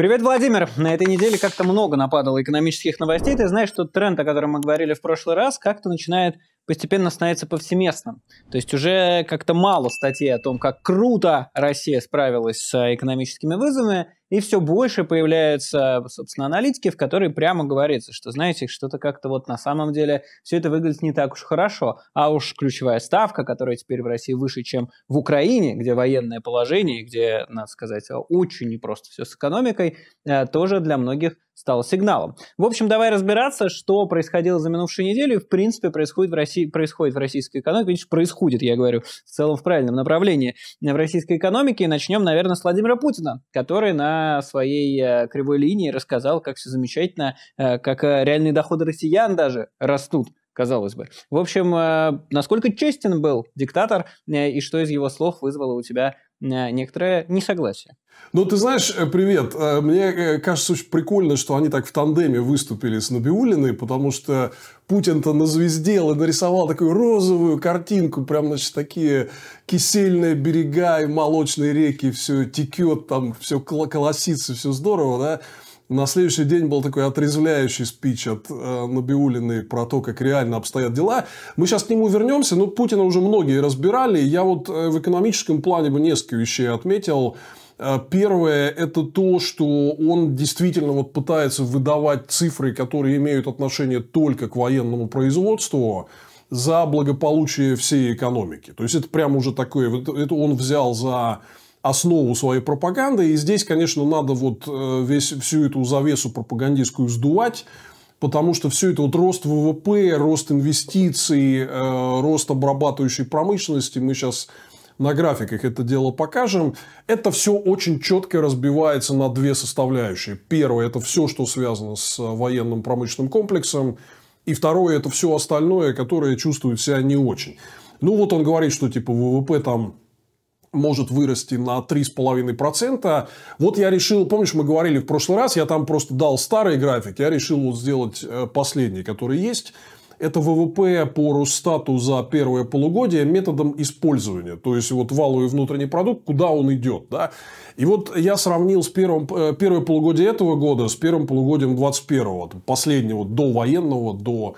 Привет, Владимир! На этой неделе как-то много нападало экономических новостей. Ты знаешь, что тренд, о котором мы говорили в прошлый раз, как-то начинает постепенно становиться повсеместным. То есть уже как-то мало статей о том, как круто Россия справилась с э, экономическими вызовами, и все больше появляются, собственно, аналитики, в которые прямо говорится, что, знаете, что-то как-то вот на самом деле все это выглядит не так уж хорошо. А уж ключевая ставка, которая теперь в России выше, чем в Украине, где военное положение, где, надо сказать, очень непросто все с экономикой, э, тоже для многих стало сигналом. В общем, давай разбираться, что происходило за минувшую неделю и, в принципе, происходит в, России, происходит в российской экономике. Видишь, происходит, я говорю, в целом в правильном направлении э, в российской экономике. И начнем, наверное, с Владимира Путина, который на своей э, кривой линии рассказал, как все замечательно, э, как реальные доходы россиян даже растут казалось бы. В общем, насколько честен был диктатор и что из его слов вызвало у тебя Э, некоторое несогласие. Ну, ты знаешь, э, привет. Э, мне кажется, очень прикольно, что они так в тандеме выступили с Набиулиной, потому что Путин-то назвездел и нарисовал такую розовую картинку, прям, значит, такие кисельные берега и молочные реки, все текет там, все колосится, все здорово, да? На следующий день был такой отрезвляющий спич от э, Набиулиной про то, как реально обстоят дела. Мы сейчас к нему вернемся, но Путина уже многие разбирали. Я вот э, в экономическом плане бы несколько вещей отметил. Э, первое – это то, что он действительно вот пытается выдавать цифры, которые имеют отношение только к военному производству за благополучие всей экономики. То есть, это прямо уже такое, это он взял за основу своей пропаганды. И здесь, конечно, надо вот э, весь, всю эту завесу пропагандистскую сдувать, потому что все это вот рост ВВП, рост инвестиций, э, рост обрабатывающей промышленности, мы сейчас на графиках это дело покажем, это все очень четко разбивается на две составляющие. Первое – это все, что связано с э, военным промышленным комплексом, и второе – это все остальное, которое чувствует себя не очень. Ну, вот он говорит, что типа ВВП там может вырасти на 3,5%. Вот я решил, помнишь, мы говорили в прошлый раз, я там просто дал старый график, я решил вот сделать э, последний, который есть. Это ВВП по Росстату за первое полугодие методом использования. То есть, вот валовый внутренний продукт, куда он идет. Да? И вот я сравнил с первым, э, первое полугодие этого года с первым полугодием 21-го, последнего, до военного, до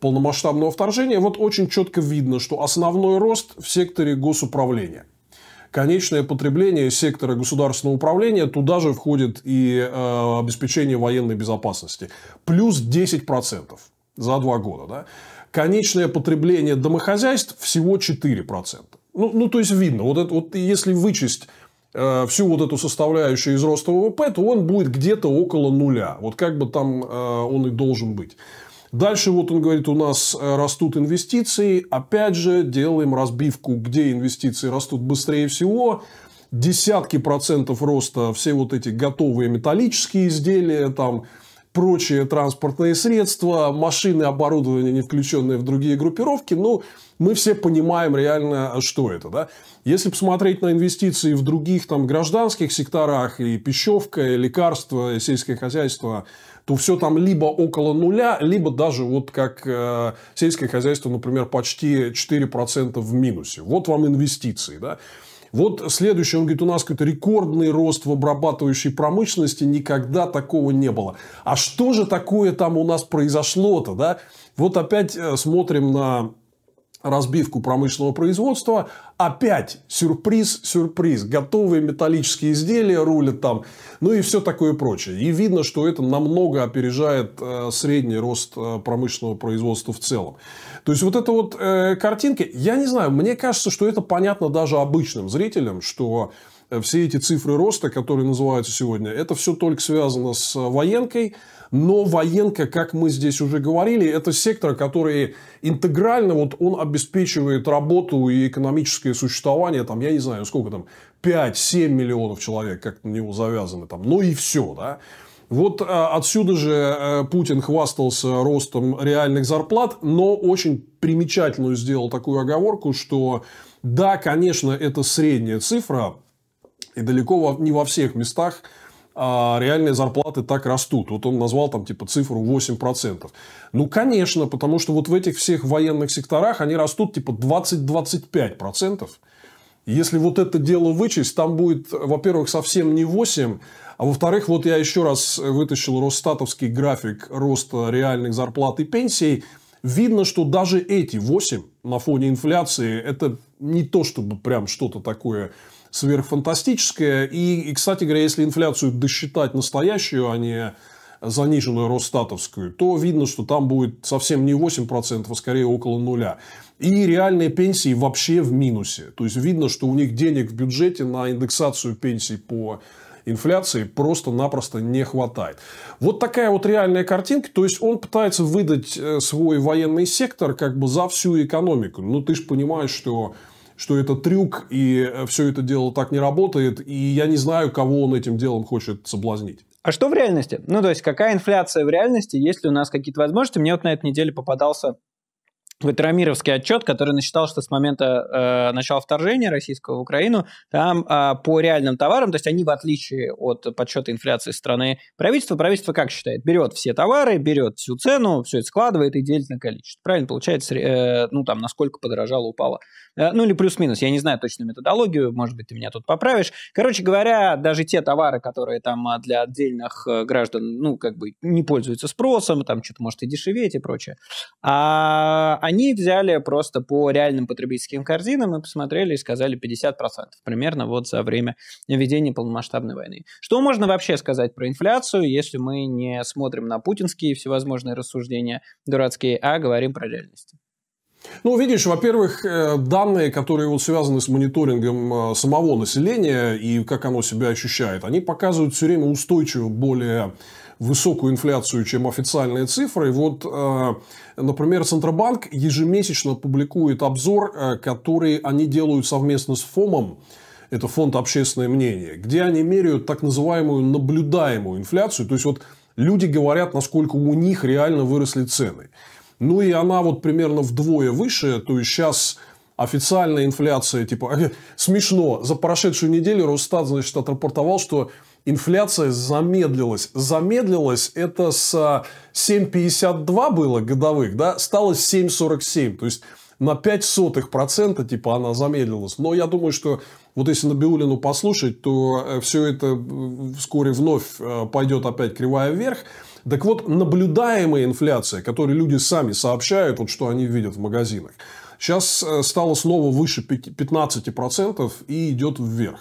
полномасштабного вторжения, вот очень четко видно, что основной рост в секторе госуправления конечное потребление сектора государственного управления, туда же входит и э, обеспечение военной безопасности. Плюс 10% за два года. Да? Конечное потребление домохозяйств всего 4%. Ну, ну то есть, видно, вот, это, вот если вычесть э, всю вот эту составляющую из роста ВВП, то он будет где-то около нуля. Вот как бы там э, он и должен быть. Дальше вот он говорит, у нас э, растут инвестиции. Опять же, делаем разбивку, где инвестиции растут быстрее всего. Десятки процентов роста все вот эти готовые металлические изделия, там, прочие транспортные средства, машины, оборудование, не включенные в другие группировки. Ну, мы все понимаем реально, что это. Да? Если посмотреть на инвестиции в других там, гражданских секторах, и пищевка, и лекарства, и сельское хозяйство – то все там либо около нуля, либо даже вот как э, сельское хозяйство, например, почти 4% в минусе. Вот вам инвестиции. Да? Вот следующий, он говорит, у нас какой-то рекордный рост в обрабатывающей промышленности, никогда такого не было. А что же такое там у нас произошло-то, да? Вот опять э, смотрим на разбивку промышленного производства, Опять сюрприз, сюрприз. Готовые металлические изделия рулят там. Ну и все такое прочее. И видно, что это намного опережает э, средний рост э, промышленного производства в целом. То есть, вот эта вот э, картинка, я не знаю, мне кажется, что это понятно даже обычным зрителям, что э, все эти цифры роста, которые называются сегодня, это все только связано с военкой, но военка, как мы здесь уже говорили, это сектор, который интегрально вот он обеспечивает работу и экономическое существование, там, я не знаю, сколько там, 5-7 миллионов человек как на него завязаны, там, ну и все, да. Вот а, отсюда же э, Путин хвастался ростом реальных зарплат, но очень примечательную сделал такую оговорку, что да, конечно, это средняя цифра, и далеко не во всех местах а реальные зарплаты так растут. Вот он назвал там типа цифру 8%. Ну, конечно, потому что вот в этих всех военных секторах они растут типа 20-25%. Если вот это дело вычесть, там будет, во-первых, совсем не 8, а во-вторых, вот я еще раз вытащил Росстатовский график роста реальных зарплат и пенсий. Видно, что даже эти 8 на фоне инфляции, это не то, чтобы прям что-то такое сверхфантастическое. И, и, кстати говоря, если инфляцию досчитать настоящую, а не заниженную Росстатовскую, то видно, что там будет совсем не 8%, а скорее около нуля. И реальные пенсии вообще в минусе. То есть, видно, что у них денег в бюджете на индексацию пенсий по инфляции просто-напросто не хватает. Вот такая вот реальная картинка. То есть, он пытается выдать э, свой военный сектор как бы за всю экономику. но ну, ты же понимаешь, что что это трюк, и э, все это дело так не работает, и я не знаю, кого он этим делом хочет соблазнить. А что в реальности? Ну, то есть, какая инфляция в реальности, есть ли у нас какие-то возможности? Мне вот на этой неделе попадался Ветерамировский отчет, который насчитал, что с момента э, начала вторжения российского в Украину, там э, по реальным товарам, то есть они в отличие от подсчета инфляции страны правительства, правительство как считает? Берет все товары, берет всю цену, все это складывает и делит на количество. Правильно получается, э, ну там, насколько подорожало, упало. Э, ну или плюс-минус, я не знаю точную методологию, может быть, ты меня тут поправишь. Короче говоря, даже те товары, которые там а, для отдельных э, граждан, ну как бы не пользуются спросом, там что-то может и дешеветь и прочее, а, а они взяли просто по реальным потребительским корзинам и посмотрели и сказали 50% примерно вот за время введения полномасштабной войны. Что можно вообще сказать про инфляцию, если мы не смотрим на путинские всевозможные рассуждения дурацкие, а говорим про реальность? Ну, видишь, во-первых, э, данные, которые вот связаны с мониторингом э, самого населения и как оно себя ощущает, они показывают все время устойчиво более высокую инфляцию, чем официальные цифры. Вот, э, например, Центробанк ежемесячно публикует обзор, э, который они делают совместно с ФОМом это фонд «Общественное мнение», где они меряют так называемую наблюдаемую инфляцию. То есть, вот люди говорят, насколько у них реально выросли цены. Ну, и она вот примерно вдвое выше. То есть, сейчас официальная инфляция, типа, смешно, за прошедшую неделю Росстат, значит, отрапортовал, что инфляция замедлилась. Замедлилась это с 7,52 а, было годовых, да, стало 7,47. То есть на 5 сотых процента типа она замедлилась. Но я думаю, что вот если Набиулину послушать, то э, все это вскоре вновь э, пойдет опять кривая вверх. Так вот, наблюдаемая инфляция, которую люди сами сообщают, вот что они видят в магазинах, сейчас э, стала снова выше 15% и идет вверх.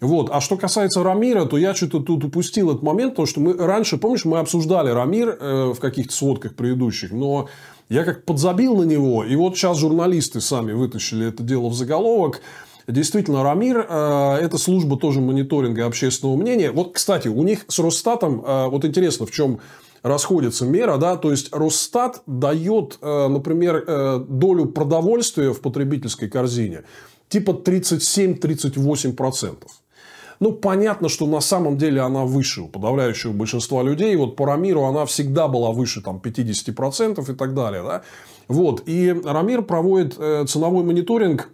Вот. А что касается Рамира, то я что-то тут упустил этот момент, потому что мы раньше, помнишь, мы обсуждали Рамир э, в каких-то сводках предыдущих, но я как подзабил на него, и вот сейчас журналисты сами вытащили это дело в заголовок. Действительно, Рамир э, – это служба тоже мониторинга общественного мнения. Вот, кстати, у них с Росстатом, э, вот интересно, в чем расходится мера, да, то есть Росстат дает, э, например, долю продовольствия в потребительской корзине типа 37-38%. Ну, понятно, что на самом деле она выше у подавляющего большинства людей. Вот по Рамиру она всегда была выше там, 50% и так далее. Да? Вот. И Рамир проводит э, ценовой мониторинг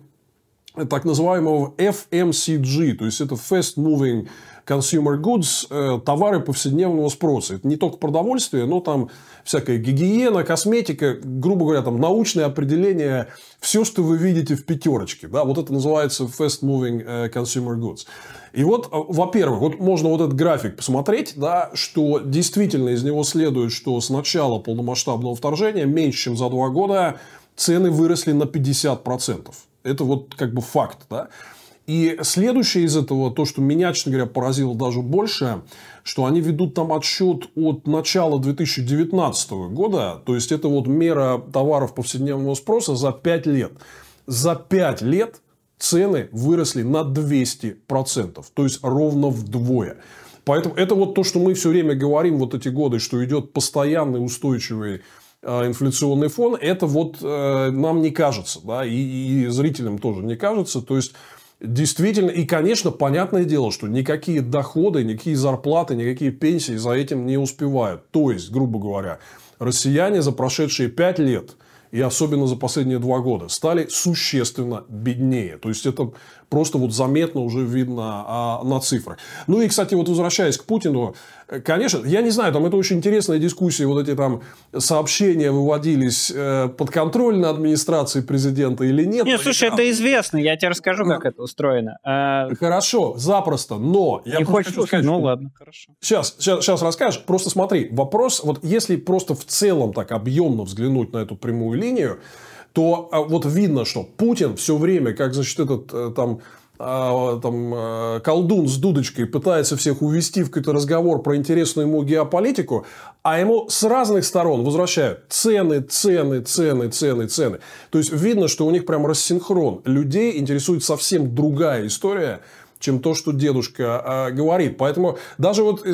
так называемого FMCG, то есть это Fast Moving Consumer Goods, э, товары повседневного спроса. Это не только продовольствие, но там всякая гигиена, косметика, грубо говоря, там научное определение, все, что вы видите в пятерочке. Да, вот это называется Fast Moving э, Consumer Goods. И вот, э, во-первых, вот можно вот этот график посмотреть, да, что действительно из него следует, что с начала полномасштабного вторжения меньше, чем за два года цены выросли на 50%. Это вот как бы факт, да. И следующее из этого, то, что меня, честно говоря, поразило даже больше, что они ведут там отсчет от начала 2019 года, то есть это вот мера товаров повседневного спроса за 5 лет. За 5 лет цены выросли на 200%, то есть ровно вдвое. Поэтому это вот то, что мы все время говорим вот эти годы, что идет постоянный устойчивый а, инфляционный фон, это вот э, нам не кажется, да, и, и зрителям тоже не кажется. То есть, действительно, и, конечно, понятное дело, что никакие доходы, никакие зарплаты, никакие пенсии за этим не успевают. То есть, грубо говоря, россияне за прошедшие пять лет – и особенно за последние два года, стали существенно беднее. То есть, это просто вот заметно уже видно а, на цифрах. Ну и, кстати, вот возвращаясь к Путину, э, конечно, я не знаю, там это очень интересная дискуссия, вот эти там сообщения выводились э, под контроль на администрации президента или нет. Нет, слушай, это известно, я тебе расскажу, ну, как это устроено. А, хорошо, запросто, но... Я не хочешь сказать, ну ладно, хорошо. Сейчас, сейчас, сейчас расскажешь, просто смотри, вопрос, вот если просто в целом так объемно взглянуть на эту прямую линию, то а, вот видно, что Путин все время, как, значит, этот э, там а, там, э, колдун с дудочкой пытается всех увести в какой-то разговор про интересную ему геополитику, а ему с разных сторон возвращают цены, цены, цены, цены, цены. То есть, видно, что у них прям рассинхрон. Людей интересует совсем другая история, чем то, что дедушка э, говорит. Поэтому даже вот и,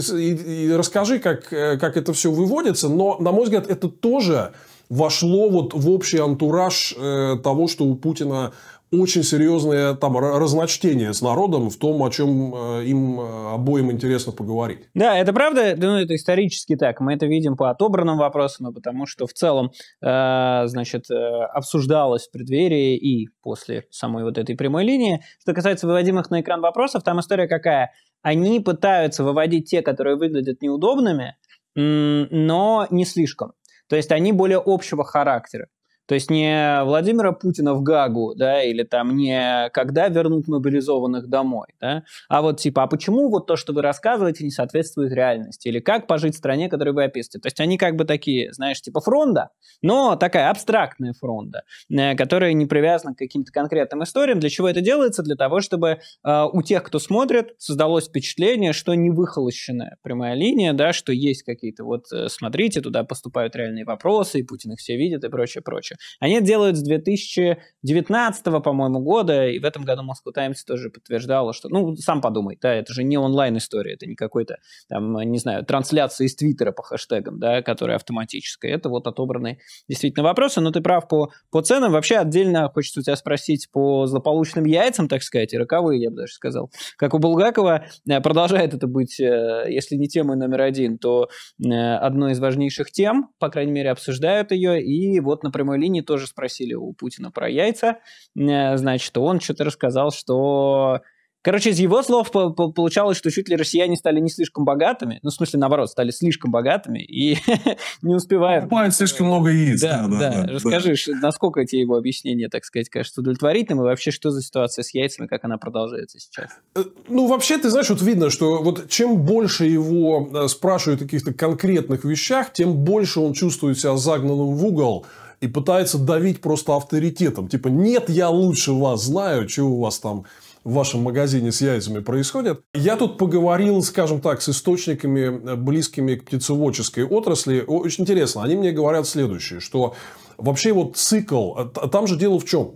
и расскажи, как, э, как это все выводится, но, на мой взгляд, это тоже вошло вот в общий антураж э, того, что у Путина очень серьезное там разночтение с народом в том, о чем э, им э, обоим интересно поговорить. Да, это правда, ну, это исторически так. Мы это видим по отобранным вопросам, потому что в целом, э, значит, обсуждалось в преддверии и после самой вот этой прямой линии. Что касается выводимых на экран вопросов, там история какая? Они пытаются выводить те, которые выглядят неудобными, но не слишком. То есть они более общего характера. То есть не Владимира Путина в Гагу, да, или там не когда вернут мобилизованных домой, да, а вот типа, а почему вот то, что вы рассказываете, не соответствует реальности, или как пожить в стране, которую вы описываете. То есть они как бы такие, знаешь, типа фронда, но такая абстрактная фронда, э, которая не привязана к каким-то конкретным историям. Для чего это делается? Для того, чтобы э, у тех, кто смотрит, создалось впечатление, что не выхолощенная прямая линия, да, что есть какие-то вот, э, смотрите, туда поступают реальные вопросы, и Путин их все видит и прочее, прочее. Они это делают с 2019, по-моему, года, и в этом году Moscow Times тоже подтверждала, что, ну, сам подумай, да, это же не онлайн-история, это не какой-то, там, не знаю, трансляция из Твиттера по хэштегам, да, которая автоматическая. Это вот отобранные действительно вопросы, но ты прав по, по ценам. Вообще отдельно хочется у тебя спросить по злополучным яйцам, так сказать, и роковые, я бы даже сказал. Как у Булгакова э, продолжает это быть, э, если не темой номер один, то э, одной из важнейших тем, по крайней мере, обсуждают ее, и вот на прямой линии Украине тоже спросили у Путина про яйца. Э, значит, он что-то рассказал, что... Короче, из его слов получалось, что чуть ли россияне стали не слишком богатыми, ну, в смысле, наоборот, стали слишком богатыми и не успевают... Покупают ну, слишком много яиц. Да, да, да. Расскажи, насколько тебе его объяснение, так сказать, кажется удовлетворительным, и вообще, что за ситуация с яйцами, как она продолжается сейчас? Э, ну, вообще, ты знаешь, вот видно, что вот чем больше его э, спрашивают о каких-то конкретных вещах, тем больше он чувствует себя загнанным в угол, и пытается давить просто авторитетом. Типа, нет, я лучше вас знаю, что у вас там в вашем магазине с яйцами происходит. Я тут поговорил, скажем так, с источниками, э, близкими к птицеводческой отрасли. Очень интересно. Они мне говорят следующее, что вообще вот цикл, э, там же дело в чем?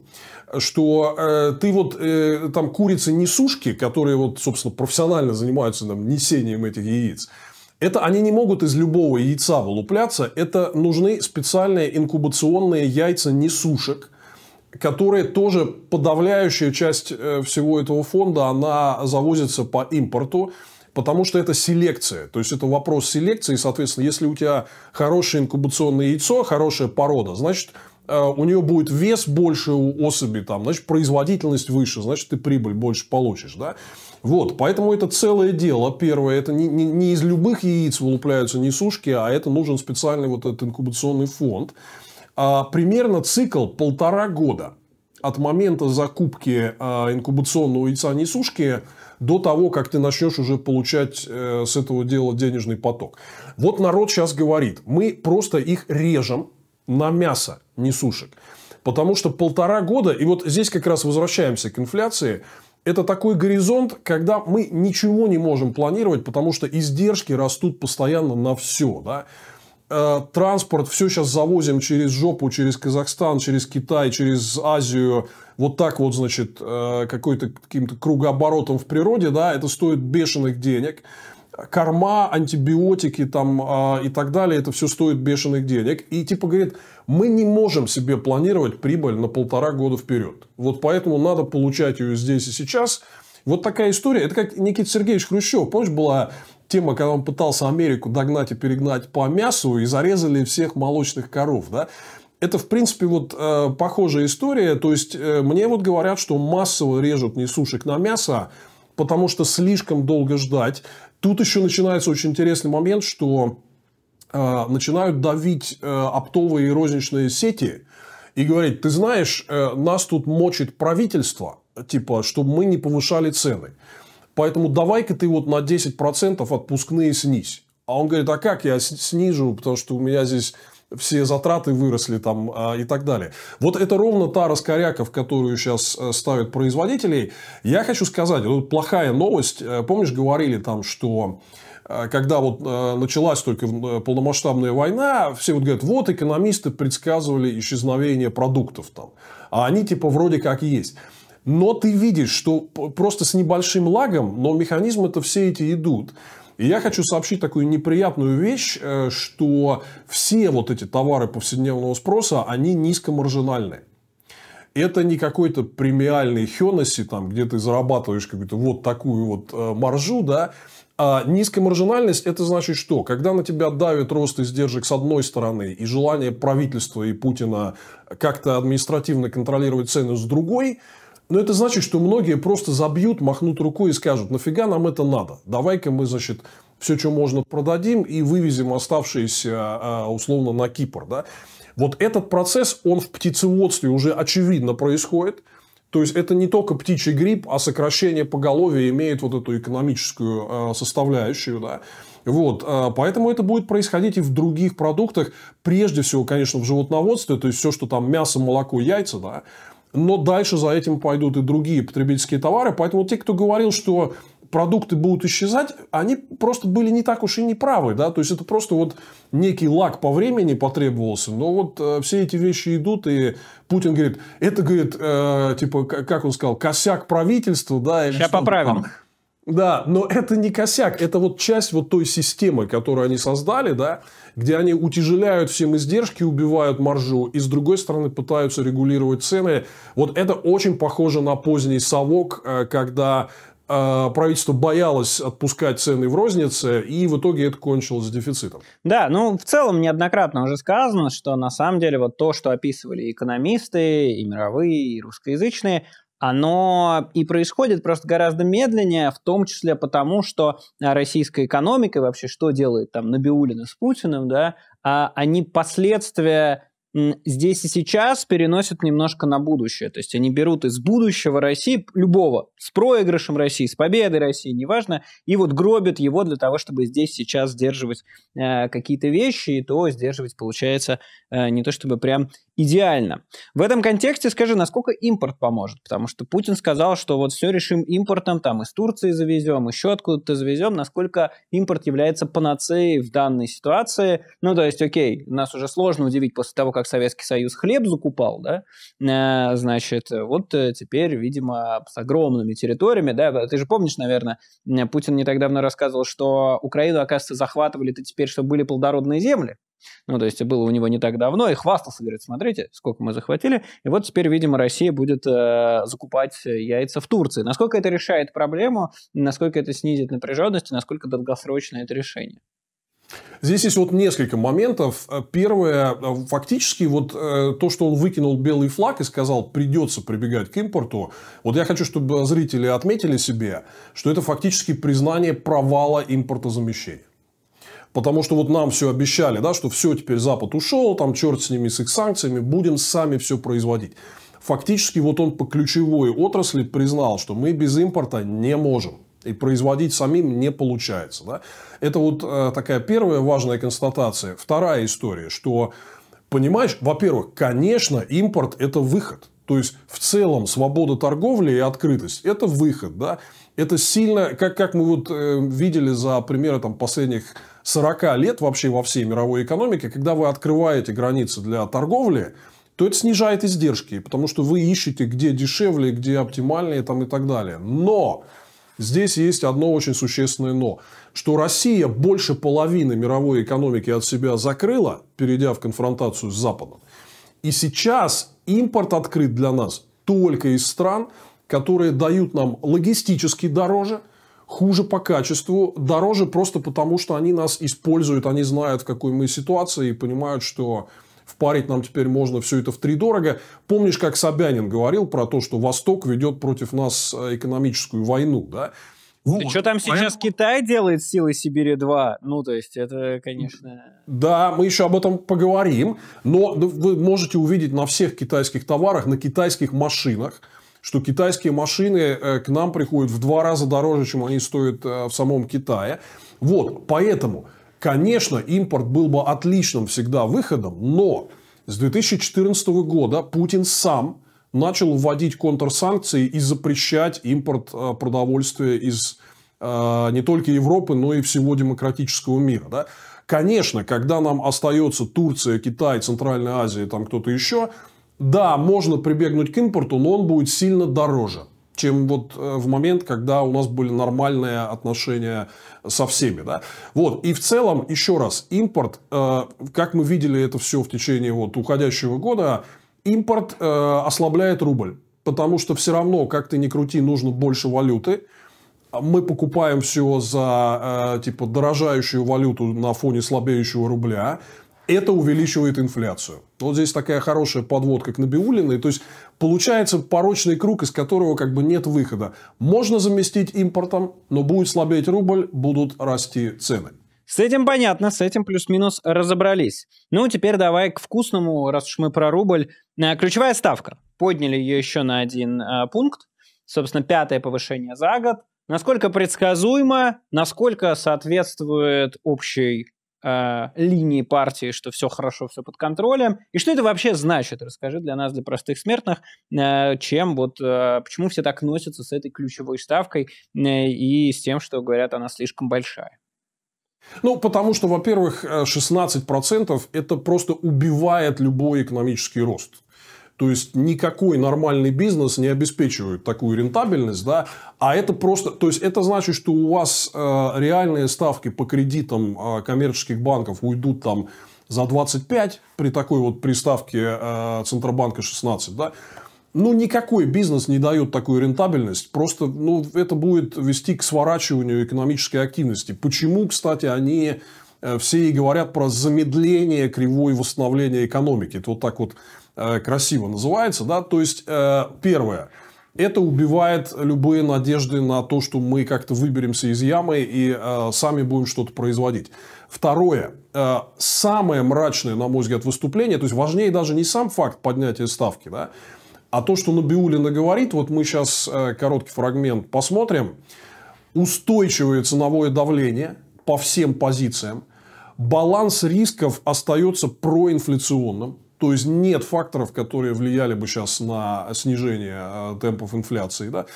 что э, ты вот э, там курицы несушки, которые вот, собственно, профессионально занимаются там, несением этих яиц, это они не могут из любого яйца вылупляться. Это нужны специальные инкубационные яйца несушек, которые тоже подавляющая часть э, всего этого фонда, она завозится по импорту, потому что это селекция. То есть, это вопрос селекции. Соответственно, если у тебя хорошее инкубационное яйцо, хорошая порода, значит, Э, у нее будет вес больше у особи, там, значит, производительность выше, значит, ты прибыль больше получишь. Да? Вот, поэтому это целое дело. Первое, это не, не, не из любых яиц вылупляются несушки, а это нужен специальный вот этот инкубационный фонд. А, примерно цикл полтора года от момента закупки а, инкубационного яйца несушки до того, как ты начнешь уже получать э, с этого дела денежный поток. Вот народ сейчас говорит, мы просто их режем, на мясо, не сушек. Потому что полтора года, и вот здесь как раз возвращаемся к инфляции, это такой горизонт, когда мы ничего не можем планировать, потому что издержки растут постоянно на все. Да? Э, транспорт все сейчас завозим через жопу, через Казахстан, через Китай, через Азию. Вот так вот, значит, э, какой-то каким-то кругооборотом в природе, да, это стоит бешеных денег корма, антибиотики там, э, и так далее, это все стоит бешеных денег. И типа говорит, мы не можем себе планировать прибыль на полтора года вперед. Вот поэтому надо получать ее здесь и сейчас. Вот такая история. Это как Никита Сергеевич Хрущев. Помнишь, была тема, когда он пытался Америку догнать и перегнать по мясу и зарезали всех молочных коров. Да? Это, в принципе, вот э, похожая история. То есть, э, мне вот говорят, что массово режут несушек на мясо, потому что слишком долго ждать. Тут еще начинается очень интересный момент, что э, начинают давить э, оптовые и розничные сети и говорить, ты знаешь, э, нас тут мочит правительство, типа, чтобы мы не повышали цены. Поэтому давай-ка ты вот на 10% отпускные снизь. А он говорит, а как я снижу, потому что у меня здесь все затраты выросли там а, и так далее. Вот это ровно та раскоряка, в которую сейчас э, ставят производителей. Я хочу сказать, вот плохая новость. Э, помнишь, говорили там, что э, когда вот началась только полномасштабная война, все вот говорят, вот экономисты предсказывали исчезновение продуктов там. А они типа вроде как есть. Но ты видишь, что просто с небольшим лагом, но механизмы-то все эти идут. И я хочу сообщить такую неприятную вещь, э, что все вот эти товары повседневного спроса, они низкомаржинальны. Это не какой-то премиальный Хеноси, там, где ты зарабатываешь какую-то вот такую вот э, маржу, да, а низкая маржинальность – это значит что? Когда на тебя давит рост издержек с одной стороны и желание правительства и Путина как-то административно контролировать цены с другой – но это значит, что многие просто забьют, махнут рукой и скажут, нафига нам это надо? Давай-ка мы, значит, все, что можно, продадим и вывезем оставшиеся а, условно на Кипр. Да? Вот этот процесс, он в птицеводстве уже очевидно происходит. То есть, это не только птичий грипп, а сокращение поголовья имеет вот эту экономическую а, составляющую. Да? Вот. А, поэтому это будет происходить и в других продуктах. Прежде всего, конечно, в животноводстве. То есть, все, что там мясо, молоко, яйца. Да? но дальше за этим пойдут и другие потребительские товары. Поэтому те, кто говорил, что продукты будут исчезать, они просто были не так уж и неправы. Да? То есть, это просто вот некий лак по времени потребовался. Но вот э, все эти вещи идут, и Путин говорит, это, говорит, э, типа, как он сказал, косяк правительства. Да, Сейчас поправим. Там. Да, но это не косяк, это вот часть вот той системы, которую они создали, да, где они утяжеляют всем издержки, убивают маржу, и с другой стороны пытаются регулировать цены. Вот это очень похоже на поздний совок, э, когда э, правительство боялось отпускать цены в рознице, и в итоге это кончилось дефицитом. Да, ну, в целом неоднократно уже сказано, что на самом деле вот то, что описывали экономисты, и мировые, и русскоязычные, оно и происходит просто гораздо медленнее, в том числе потому, что а, российская экономика, вообще что делает там Набиулина с Путиным, да, а, они последствия здесь и сейчас переносят немножко на будущее. То есть они берут из будущего России, любого, с проигрышем России, с победой России, неважно, и вот гробят его для того, чтобы здесь сейчас сдерживать э, какие-то вещи, и то сдерживать получается э, не то чтобы прям идеально. В этом контексте скажи, насколько импорт поможет? Потому что Путин сказал, что вот все решим импортом, там из Турции завезем, еще откуда-то завезем. Насколько импорт является панацеей в данной ситуации? Ну, то есть, окей, нас уже сложно удивить после того, как Советский Союз хлеб закупал, да? Э, значит, вот э, теперь, видимо, с огромными территориями, да? Э, ты же помнишь, наверное, Путин не так давно рассказывал, что Украину, оказывается, захватывали-то теперь, чтобы были плодородные земли. Ну, то есть было у него не так давно, и хвастался, говорит, смотрите, сколько мы захватили. И вот теперь, видимо, Россия будет э, закупать яйца в Турции. Насколько это решает проблему, насколько это снизит напряженность, и насколько долгосрочно это решение? Здесь есть вот несколько моментов. Э, первое, э, фактически вот э, то, что он выкинул белый флаг и сказал, придется прибегать к импорту. Вот я хочу, чтобы зрители отметили себе, что это фактически признание провала импортозамещения. Потому что вот нам все обещали, да, что все, теперь Запад ушел, там черт с ними, с их санкциями, будем сами все производить. Фактически вот он по ключевой отрасли признал, что мы без импорта не можем. И производить самим не получается. Да? Это вот э, такая первая важная констатация. Вторая история, что, понимаешь, во-первых, конечно, импорт – это выход. То есть, в целом, свобода торговли и открытость – это выход. Да? Это сильно, как, как мы вот э, видели за примеры там, последних 40 лет вообще во всей мировой экономике, когда вы открываете границы для торговли, то это снижает издержки, потому что вы ищете, где дешевле, где оптимальнее там, и так далее. Но здесь есть одно очень существенное но, что Россия больше половины мировой экономики от себя закрыла, перейдя в конфронтацию с Западом. И сейчас импорт открыт для нас только из стран, которые дают нам логистически дороже – хуже по качеству, дороже просто потому, что они нас используют, они знают, в какой мы ситуации и понимают, что впарить нам теперь можно все это в три дорого. Помнишь, как Собянин говорил про то, что Восток ведет против нас э, экономическую войну, да? Ну, вот. Что там сейчас Поэтому... Китай делает с силой Сибири-2? Ну, то есть, это, конечно... Да, мы еще об этом поговорим. Но вы можете увидеть на всех китайских товарах, на китайских машинах – что китайские машины э, к нам приходят в два раза дороже, чем они стоят э, в самом Китае. Вот, поэтому, конечно, импорт был бы отличным всегда выходом, но с 2014 года Путин сам начал вводить контрсанкции и запрещать импорт э, продовольствия из не только Европы, но и всего демократического мира. Да? Конечно, когда нам остается Турция, Китай, Центральная Азия, там кто-то еще, да, можно прибегнуть к импорту, но он будет сильно дороже чем вот э, в момент, когда у нас были нормальные отношения со всеми. Да? Вот. И в целом, еще раз, импорт, э, как мы видели это все в течение вот, уходящего года, импорт э, ослабляет рубль. Потому что все равно, как ты ни крути, нужно больше валюты мы покупаем все за типа дорожающую валюту на фоне слабеющего рубля это увеличивает инфляцию. Вот здесь такая хорошая подводка к Набиулиной. То есть, получается порочный круг, из которого как бы нет выхода. Можно заместить импортом, но будет слабеть рубль, будут расти цены. С этим понятно, с этим плюс-минус разобрались. Ну, теперь давай к вкусному, раз уж мы про рубль. Э, ключевая ставка. Подняли ее еще на один э, пункт. Собственно, пятое повышение за год. Насколько предсказуемо, насколько соответствует общей Э, линии партии, что все хорошо, все под контролем. И что это вообще значит? Расскажи для нас, для простых смертных, э, чем вот, э, почему все так носятся с этой ключевой ставкой и с тем, что говорят, она слишком большая. Ну, потому что, во-первых, 16% это просто убивает любой экономический рост. То есть, никакой нормальный бизнес не обеспечивает такую рентабельность. Да? А это просто... То есть, это значит, что у вас э, реальные ставки по кредитам э, коммерческих банков уйдут там за 25 при такой вот приставке э, Центробанка 16. Да? Ну, никакой бизнес не дает такую рентабельность. Просто ну, это будет вести к сворачиванию экономической активности. Почему, кстати, они все и говорят про замедление кривой восстановления экономики. Это вот так вот Э, красиво называется, да, то есть э, первое, это убивает любые надежды на то, что мы как-то выберемся из ямы и э, сами будем что-то производить. Второе. самое мрачное, на мой взгляд, выступление, то есть важнее даже не сам факт поднятия ставки, да, а то, что Набиулина говорит, вот мы сейчас короткий фрагмент посмотрим, устойчивое ценовое давление по всем позициям, баланс рисков остается проинфляционным, то есть нет факторов, которые влияли бы сейчас на снижение э, темпов инфляции. Да?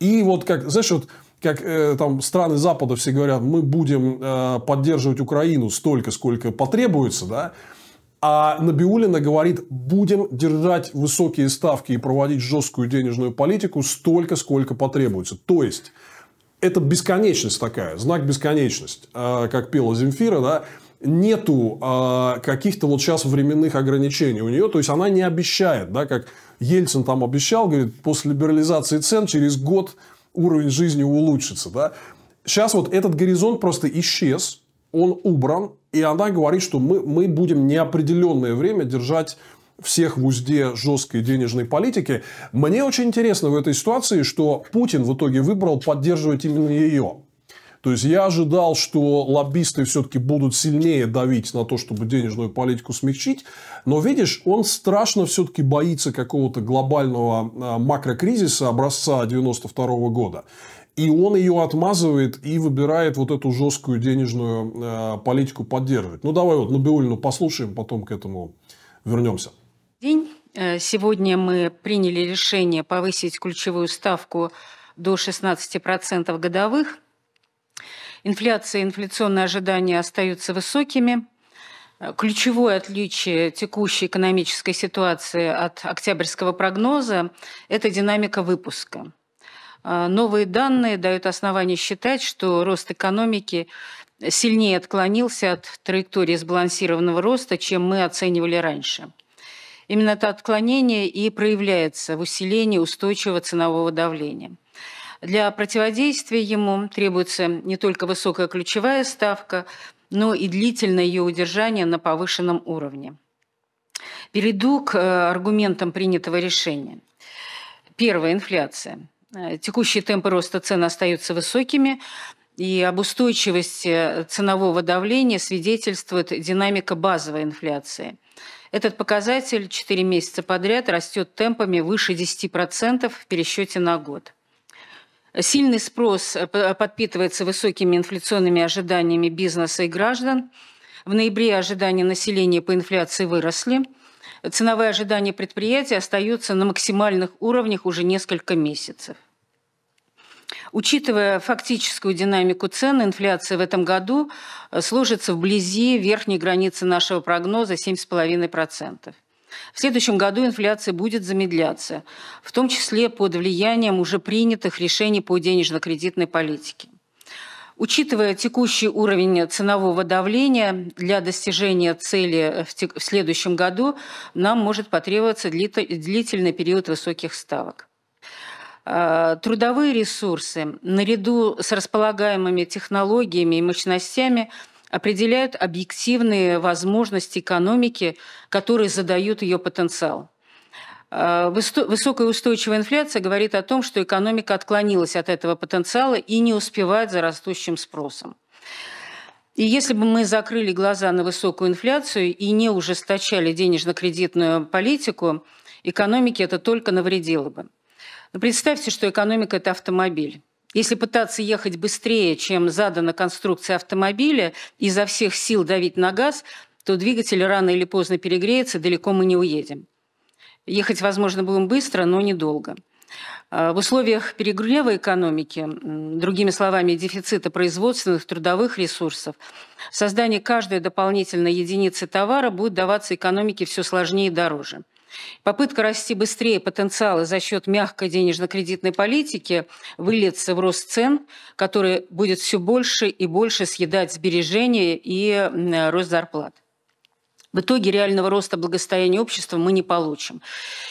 И вот как, знаешь, вот как э, там страны Запада все говорят, мы будем э, поддерживать Украину столько, сколько потребуется, да, а Набиулина говорит, будем держать высокие ставки и проводить жесткую денежную политику столько, сколько потребуется. То есть, это бесконечность такая, знак бесконечность, э, как пела Земфира, да, нету э, каких-то вот сейчас временных ограничений у нее, то есть она не обещает, да, как Ельцин там обещал, говорит, после либерализации цен через год уровень жизни улучшится, да. Сейчас вот этот горизонт просто исчез, он убран, и она говорит, что мы, мы будем неопределенное время держать всех в узде жесткой денежной политики. Мне очень интересно в этой ситуации, что Путин в итоге выбрал поддерживать именно ее. То есть я ожидал, что лоббисты все-таки будут сильнее давить на то, чтобы денежную политику смягчить. Но видишь, он страшно все-таки боится какого-то глобального а, макрокризиса образца 92 года. И он ее отмазывает и выбирает вот эту жесткую денежную а, политику поддерживать. Ну, давай вот Набиулину послушаем, потом к этому вернемся. День. Э, сегодня мы приняли решение повысить ключевую ставку до 16% годовых – Инфляция и инфляционные ожидания остаются высокими. Э, ключевое отличие текущей экономической ситуации от октябрьского прогноза – это динамика выпуска. Э, новые данные дают основания считать, что рост экономики сильнее отклонился от траектории сбалансированного роста, чем мы оценивали раньше. Именно это отклонение и проявляется в усилении устойчивого ценового давления – для противодействия ему требуется не только высокая ключевая ставка, но и длительное ее удержание на повышенном уровне. Перейду к э, аргументам принятого решения. Первое – инфляция. Э, текущие темпы роста цен остаются высокими, и об устойчивости ценового давления свидетельствует динамика базовой инфляции. Этот показатель 4 месяца подряд растет темпами выше 10% в пересчете на год – Сильный спрос э, э, подпитывается высокими инфляционными ожиданиями бизнеса и граждан. В ноябре ожидания населения по инфляции выросли. Ценовые ожидания предприятий остаются на максимальных уровнях уже несколько месяцев. Учитывая фактическую динамику цен, инфляция в этом году э, сложится вблизи верхней границы нашего прогноза 7,5%. В следующем году инфляция будет замедляться, в том числе под влиянием уже принятых решений по денежно-кредитной политике. Учитывая текущий уровень ценового давления, для достижения цели в, следующем году нам может потребоваться длительный период высоких ставок. А, трудовые ресурсы наряду с располагаемыми технологиями и мощностями – определяют объективные возможности экономики, которые задают ее потенциал. А, высокая устойчивая инфляция говорит о том, что экономика отклонилась от этого потенциала и не успевает за растущим спросом. И если бы мы закрыли глаза на высокую инфляцию и не ужесточали денежно-кредитную политику, экономике это только навредило бы. Но ну, представьте, что экономика – это автомобиль. Если пытаться ехать быстрее, чем задана конструкция автомобиля, изо всех сил давить на газ, то двигатель рано или поздно перегреется, далеко мы не уедем. Ехать, возможно, будем быстро, но недолго. А, в условиях перегрева экономики, другими словами, дефицита производственных трудовых ресурсов, создание каждой дополнительной единицы товара будет даваться экономике все сложнее и дороже – Попытка расти быстрее потенциала за счет мягкой денежно-кредитной политики выльется в рост цен, который будет все больше и больше съедать сбережения и э, рост зарплат. В итоге реального роста благосостояния общества мы не получим.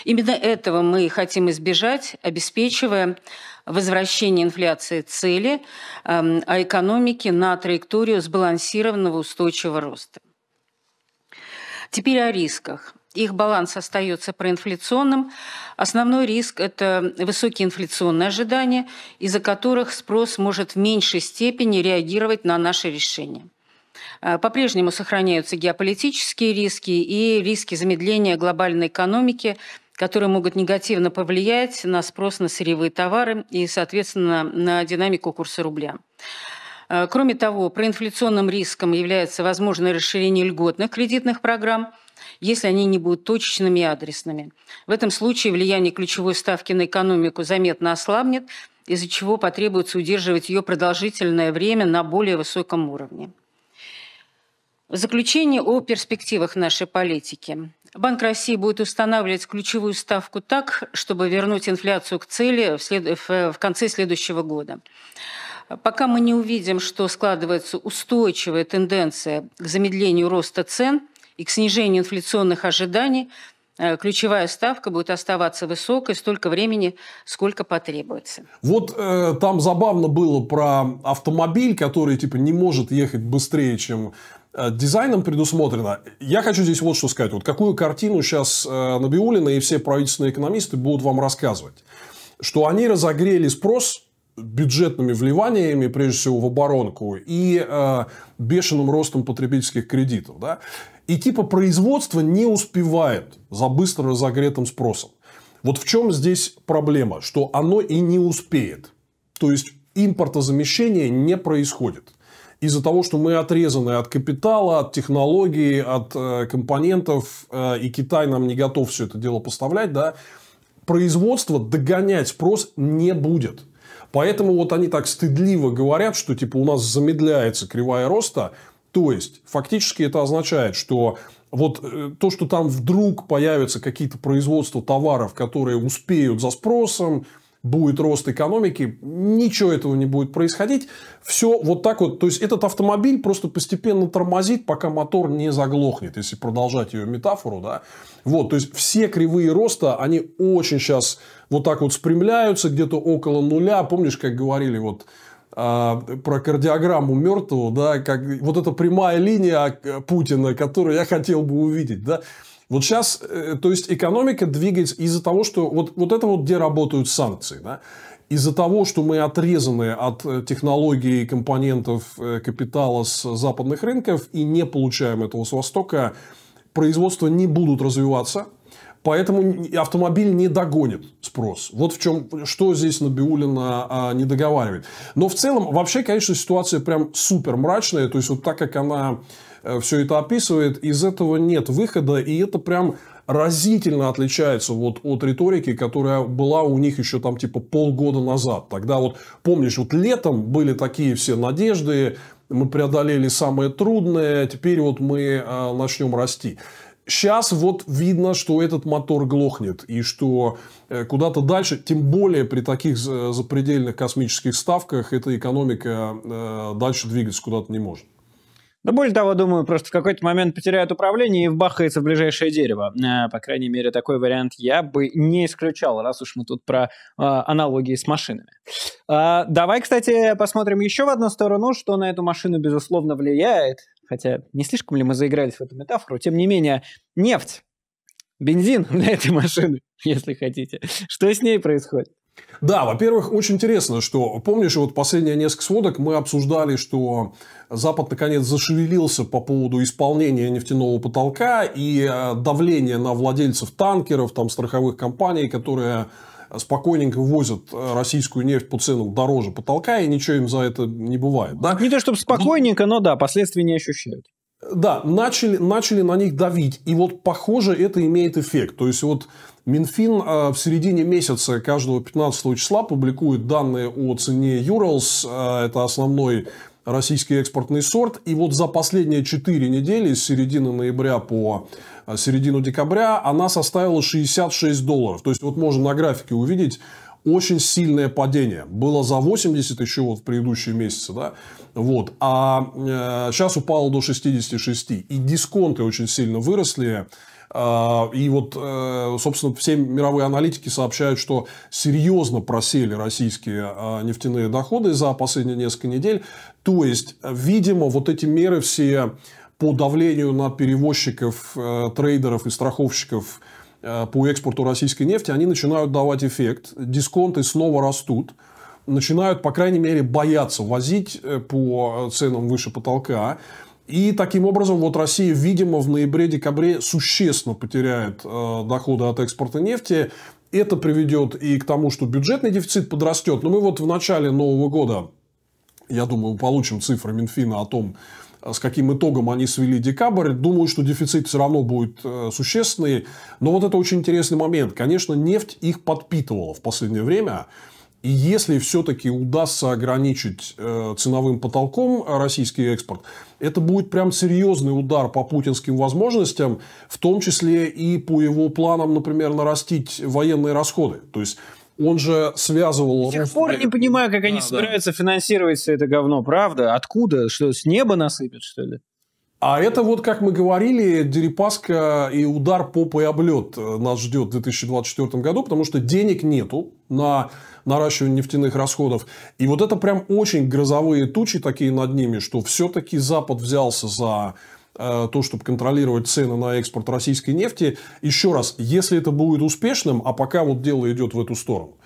Именно этого мы хотим избежать, обеспечивая возвращение инфляции цели, эм, а экономики на траекторию сбалансированного устойчивого роста. Теперь о рисках их баланс остается проинфляционным. Основной риск – это высокие инфляционные ожидания, из-за которых спрос может в меньшей степени реагировать на наши решения. Э, по-прежнему сохраняются геополитические риски и риски замедления глобальной экономики, которые могут негативно повлиять на спрос на сырьевые товары и, соответственно, на динамику курса рубля. Э, кроме того, проинфляционным риском является возможное расширение льготных кредитных программ – если они не будут точечными и адресными. В этом случае влияние ключевой ставки на экономику заметно ослабнет, из-за чего потребуется удерживать ее продолжительное время на более высоком уровне. В заключение о перспективах нашей политики. Банк России будет устанавливать ключевую ставку так, чтобы вернуть инфляцию к цели в, след... Э, в конце следующего года. Пока мы не увидим, что складывается устойчивая тенденция к замедлению роста цен, и к снижению инфляционных ожиданий э, ключевая ставка будет оставаться высокой столько времени, сколько потребуется. Вот э, там забавно было про автомобиль, который типа не может ехать быстрее, чем э, дизайном предусмотрено. Я хочу здесь вот что сказать. Вот какую картину сейчас э, Набиулина и все правительственные экономисты будут вам рассказывать. Что они разогрели спрос бюджетными вливаниями, прежде всего в оборонку, и э, бешеным ростом потребительских кредитов. Да? И типа производство не успевает за быстро разогретым спросом. Вот в чем здесь проблема, что оно и не успеет. То есть импортозамещение не происходит. Из-за того, что мы отрезаны от капитала, от технологии, от э, компонентов, э, и Китай нам не готов все это дело поставлять, да, производство догонять спрос не будет. Поэтому вот они так стыдливо говорят, что типа у нас замедляется кривая роста, то есть, фактически это означает, что вот э, то, что там вдруг появятся какие-то производства товаров, которые успеют за спросом, будет рост экономики, ничего этого не будет происходить. Все вот так вот. То есть, этот автомобиль просто постепенно тормозит, пока мотор не заглохнет, если продолжать ее метафору. Да? Вот, то есть, все кривые роста, они очень сейчас вот так вот спрямляются, где-то около нуля. Помнишь, как говорили, вот а, про кардиограмму мертвого, да, как вот эта прямая линия э, Путина, которую я хотел бы увидеть, да. Вот сейчас, э, то есть экономика двигается из-за того, что вот, вот это вот где работают санкции, да, из-за того, что мы отрезаны от э, технологий компонентов капитала с западных рынков и не получаем этого с Востока, производства не будут развиваться, Поэтому автомобиль не догонит спрос. Вот в чем, что здесь Набиулина а, не договаривает. Но в целом, вообще, конечно, ситуация прям супер мрачная. То есть, вот так как она э, все это описывает, из этого нет выхода. И это прям разительно отличается вот от риторики, которая была у них еще там типа полгода назад. Тогда вот, помнишь, вот летом были такие все надежды, мы преодолели самое трудное, теперь вот мы э, а, начнем расти. Сейчас вот видно, что этот мотор глохнет и что э, куда-то дальше, тем более при таких э, запредельных космических ставках, эта экономика э, дальше двигаться куда-то не может. Да более того, думаю, просто в какой-то момент потеряют управление и вбахается в ближайшее дерево. По крайней мере, такой вариант я бы не исключал, раз уж мы тут про аналогии с машинами. давай, кстати, посмотрим еще в одну сторону, что на эту машину, безусловно, влияет хотя не слишком ли мы заигрались в эту метафору, тем не менее, нефть, бензин для этой машины, если хотите, что с ней происходит? Да, во-первых, очень интересно, что, помнишь, вот последние несколько сводок мы обсуждали, что Запад наконец зашевелился по поводу исполнения нефтяного потолка и э, давления на владельцев танкеров, там, страховых компаний, которые спокойненько возят э, российскую нефть по ценам дороже потолка, и ничего им за это не бывает. Да? Не то чтобы спокойненько, но да, последствия не ощущают. Да, начали, начали на них давить. И вот, похоже, это имеет эффект. То есть, вот Минфин э, в середине месяца каждого 15 числа публикует данные о цене Юралс. Э, это основной российский экспортный сорт. И вот за последние 4 недели, с середины ноября по Э, середину декабря, она составила 66 долларов. То есть, вот можно на графике увидеть очень сильное падение. Было за 80 еще вот в предыдущие месяцы, да, вот, а э, сейчас упало до 66. И дисконты очень сильно выросли. Э, и вот, э, собственно, все мировые аналитики сообщают, что серьезно просели российские нефтяные доходы за последние несколько недель. То есть, видимо, вот эти меры все по давлению на перевозчиков, э, трейдеров и страховщиков э, по экспорту российской нефти, они начинают давать эффект. Дисконты снова растут. Начинают, по крайней мере, бояться возить э, по ценам выше потолка. И таким образом вот Россия, видимо, в ноябре-декабре существенно потеряет доходы от экспорта нефти. Это приведет и к тому, что бюджетный дефицит подрастет. Но мы вот в начале Нового года, я думаю, получим цифры Минфина о том, Э, с каким итогом они свели декабрь. Думаю, что дефицит все равно будет э, существенный. Но вот это очень интересный момент. Конечно, нефть их подпитывала в последнее время. И если все-таки удастся ограничить э, ценовым потолком российский экспорт, это будет прям серьезный удар по путинским возможностям, в том числе и по его планам, например, нарастить военные расходы. То есть он же связывал... До сих пор не понимаю, как они а, собираются да. финансировать все это говно, правда? Откуда? Что, с неба насыпят, что ли? А это вот, как мы говорили, Дерипаска и удар попой облет э, нас ждет в 2024 году, потому что денег нету на наращивание нефтяных расходов. И вот это прям очень грозовые тучи такие над ними, что все-таки Запад взялся за Э, то, чтобы контролировать цены на экспорт российской нефти. Еще раз, если это будет успешным, а пока вот дело идет в эту сторону,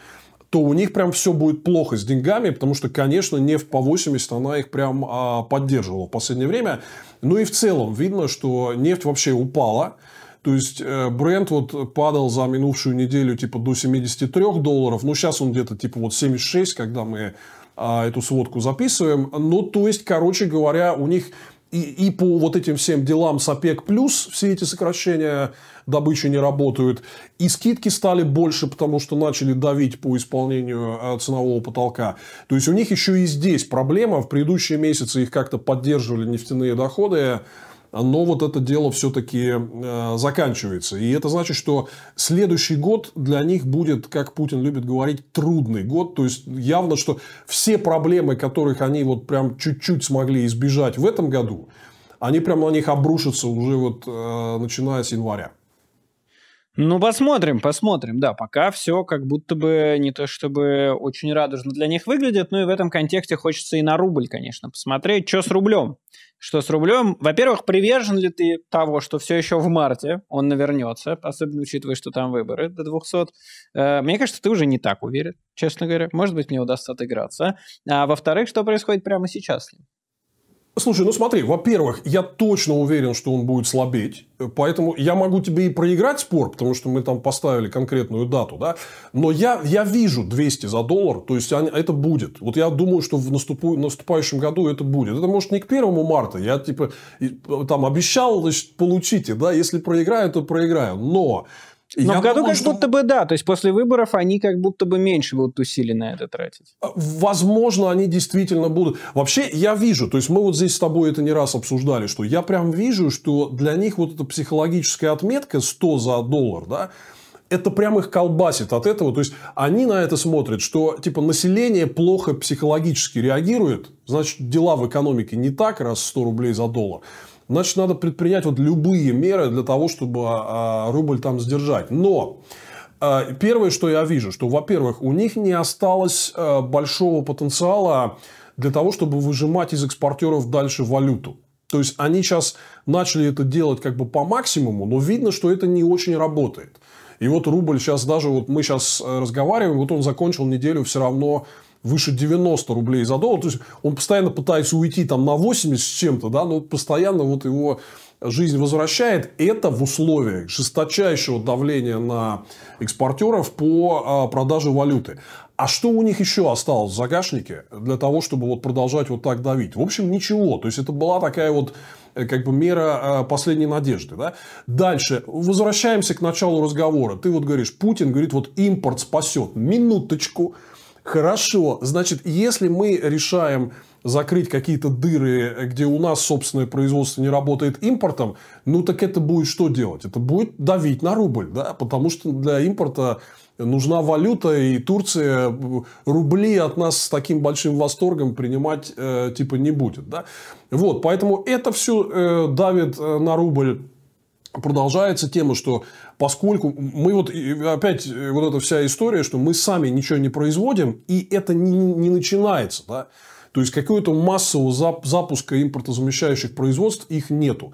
то у них прям все будет плохо с деньгами, потому что, конечно, нефть по 80, она их прям а, поддерживала в последнее время. Ну и в целом видно, что нефть вообще упала. То есть э, бренд вот падал за минувшую неделю типа до 73 долларов, ну сейчас он где-то типа вот 76, когда мы а, эту сводку записываем. Ну то есть, короче говоря, у них и, и по вот этим всем делам с ОПЕК+, плюс все эти сокращения добычи не работают, и скидки стали больше, потому что начали давить по исполнению э, ценового потолка. То есть, у них еще и здесь проблема. В предыдущие месяцы их как-то поддерживали нефтяные доходы, но вот это дело все-таки э, заканчивается. И это значит, что следующий год для них будет, как Путин любит говорить, трудный год. То есть, явно, что все проблемы, которых они вот прям чуть-чуть смогли избежать в этом году, они прям на них обрушатся уже вот э, начиная с января. Ну, посмотрим, посмотрим, да. Пока все как будто бы не то чтобы очень радужно для них выглядит, ну и в этом контексте хочется и на рубль, конечно, посмотреть, что с рублем что с рублем, во-первых, привержен ли ты того, что все еще в марте он навернется, особенно учитывая, что там выборы до 200, э, мне кажется, ты уже не так уверен, честно говоря. Может быть, мне удастся отыграться. А во-вторых, что происходит прямо сейчас с ним? Слушай, ну смотри, во-первых, я точно уверен, что он будет слабеть, поэтому я могу тебе и проиграть спор, потому что мы там поставили конкретную дату, да, но я, я вижу 200 за доллар, то есть они, это будет. Вот я думаю, что в наступу, наступающем году это будет. Это может не к первому марта, я типа там обещал, значит, получите, да, если проиграю, то проиграю, но но я в году думал, как что... будто бы да, то есть после выборов они как будто бы меньше будут усилий на это тратить. А, возможно, они действительно будут. Вообще, я вижу, то есть мы вот здесь с тобой это не раз обсуждали, что я прям вижу, что для них вот эта психологическая отметка 100 за доллар, да, это прям их колбасит от этого. То есть, они на это смотрят, что, типа, население плохо психологически реагирует, значит, дела в экономике не так, раз 100 рублей за доллар. Значит, надо предпринять вот любые меры для того, чтобы а, а, рубль там сдержать. Но а, Первое, что я вижу, что, во-первых, у них не осталось большого потенциала для того, чтобы выжимать из экспортеров дальше валюту. То есть они сейчас начали это делать как бы по максимуму, но видно, что это не очень работает. И вот рубль сейчас даже, вот мы сейчас э, разговариваем, вот он закончил неделю все равно выше 90 рублей за доллар. То есть, он постоянно пытается уйти там на 80 с чем-то, да, но постоянно вот его жизнь возвращает. Это в условиях жесточайшего давления на экспортеров по а, продаже валюты. А что у них еще осталось в загашнике для того, чтобы вот продолжать вот так давить? В общем, ничего. То есть, это была такая вот э, как бы мера э, последней надежды. Да? Дальше. Возвращаемся к началу разговора. Ты вот говоришь, Путин говорит, вот импорт спасет. Минуточку. Минуточку Хорошо, значит, если мы решаем закрыть какие-то дыры, где у нас собственное производство не работает импортом, ну так это будет что делать? Это будет давить на рубль, да, потому что для импорта нужна валюта, и Турция э, рубли от нас с таким большим восторгом принимать э, типа не будет, да. Вот, поэтому это все э, давит э, на рубль. Продолжается тема, что поскольку мы вот опять э, вот эта вся история, что мы сами ничего не производим, и это не, не начинается. Да? То есть какого-то массового запуска импортозамещающих производств их нету.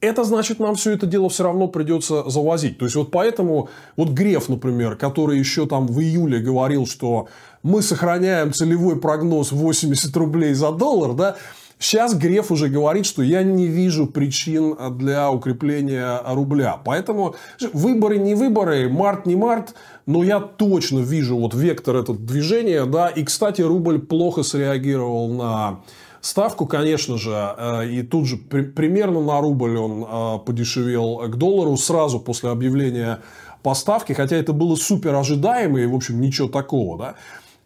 Это значит, нам все это дело все равно придется завозить. То есть, вот поэтому, вот Греф, например, который еще там в июле говорил, что мы сохраняем целевой прогноз 80 рублей за доллар, да, Сейчас Греф уже говорит, что я не вижу причин для укрепления рубля. Поэтому выборы не выборы, март не март, но я точно вижу вот вектор этот движения. Да? И, кстати, рубль плохо среагировал на ставку, конечно же, э, и тут же при, примерно на рубль он э, подешевел к доллару сразу после объявления поставки, хотя это было супер ожидаемо и, в общем, ничего такого, да.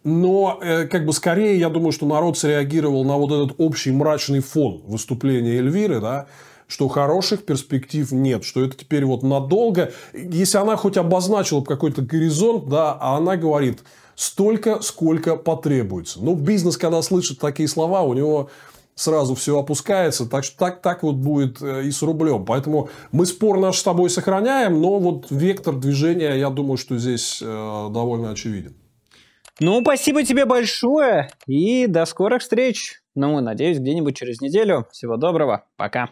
Но, э, как бы скорее, я думаю, что народ среагировал на вот этот общий мрачный фон выступления Эльвиры, да, что хороших перспектив нет, что это теперь вот надолго. Если она хоть обозначила бы какой-то горизонт, да, а она говорит столько, сколько потребуется. Ну, бизнес, когда слышит такие слова, у него сразу все опускается. Так что так, так вот будет э, и с рублем. Поэтому мы спор наш с тобой сохраняем, но вот вектор движения, я думаю, что здесь э, довольно очевиден. Ну, спасибо тебе большое и до скорых встреч. Ну, надеюсь, где-нибудь через неделю. Всего доброго. Пока.